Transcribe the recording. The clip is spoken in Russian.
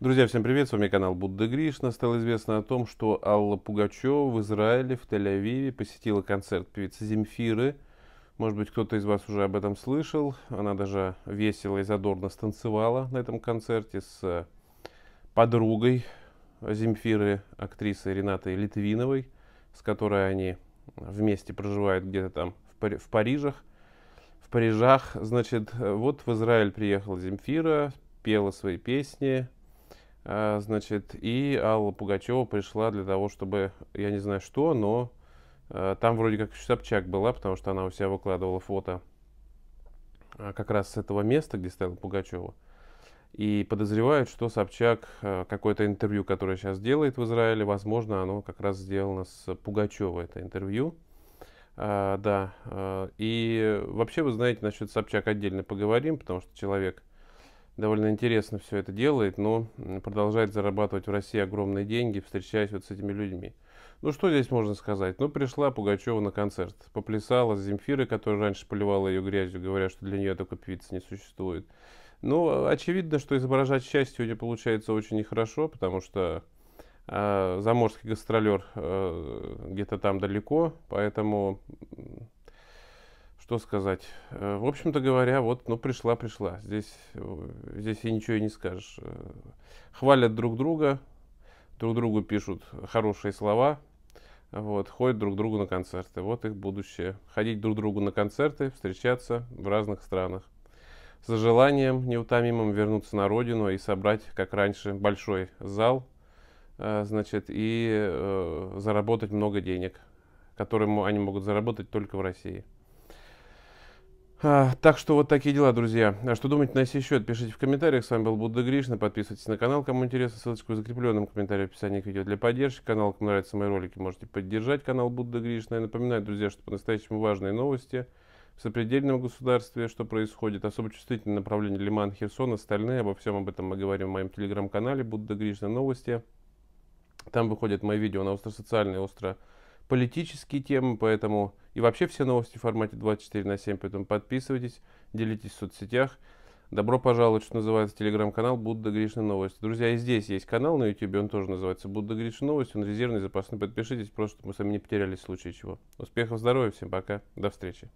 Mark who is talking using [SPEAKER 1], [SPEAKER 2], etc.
[SPEAKER 1] Друзья, всем привет, с вами канал Будда Гришна. Стало известно о том, что Алла Пугачева в Израиле, в Тель-Авиве посетила концерт певицы Земфиры. Может быть, кто-то из вас уже об этом слышал. Она даже весело и задорно станцевала на этом концерте с э, подругой Земфиры, актрисой Ренатой Литвиновой, с которой они вместе проживают где-то там в, Пари в Парижах. В Парижах, значит, э, вот в Израиль приехала Земфира, пела свои песни, а, значит, и Алла Пугачева пришла для того, чтобы, я не знаю что, но а, там вроде как Собчак была, потому что она у себя выкладывала фото а, как раз с этого места, где стояла Пугачева. И подозревают, что Собчак какое-то интервью, которое сейчас делает в Израиле, возможно, оно как раз сделано с Пугачева, это интервью. да, и вообще, вы знаете, насчет Собчак отдельно поговорим, потому что человек – довольно интересно все это делает, но продолжает зарабатывать в России огромные деньги, встречаясь вот с этими людьми. Ну что здесь можно сказать? Ну пришла Пугачева на концерт, поплясала с Земфирой, которая раньше поливала ее грязью, говоря, что для нее такой певицы не существует. Ну, а, очевидно, что изображать счастье у нее получается очень нехорошо, потому что а, заморский гастролер э, где-то там далеко, поэтому что сказать. Э, в общем-то говоря, вот, ну, пришла, пришла. Здесь, э, здесь и ничего и не скажешь. Э, хвалят друг друга, друг другу пишут хорошие слова, вот, ходят друг другу на концерты. Вот их будущее. Ходить друг другу на концерты, встречаться в разных странах. За желанием неутомимым вернуться на родину и собрать, как раньше, большой зал, значит, и заработать много денег, которые они могут заработать только в России. А, так что вот такие дела, друзья. А что думаете на сей счет? Пишите в комментариях. С вами был Будда Гришна. Подписывайтесь на канал, кому интересно. Ссылочку в закрепленном комментарии в описании к видео для поддержки. Канал, кому нравятся мои ролики, можете поддержать канал Будда Гришна. Я напоминаю, друзья, что по-настоящему важные новости в сопредельном государстве, что происходит. Особо чувствительное направление Лиман, Херсон, остальные. Обо всем об этом мы говорим в моем телеграм-канале Будда Гришна Новости. Там выходят мои видео на остро-социальные, остро-политические темы, поэтому и вообще все новости в формате 24 на 7. Поэтому подписывайтесь, делитесь в соцсетях. Добро пожаловать, что называется, телеграм-канал Будда Гришна Новости. Друзья, и здесь есть канал на YouTube, он тоже называется Будда Гришна Новости, он резервный, запасный, Подпишитесь, просто чтобы мы сами не потерялись в случае чего. Успехов, здоровья, всем пока, до встречи.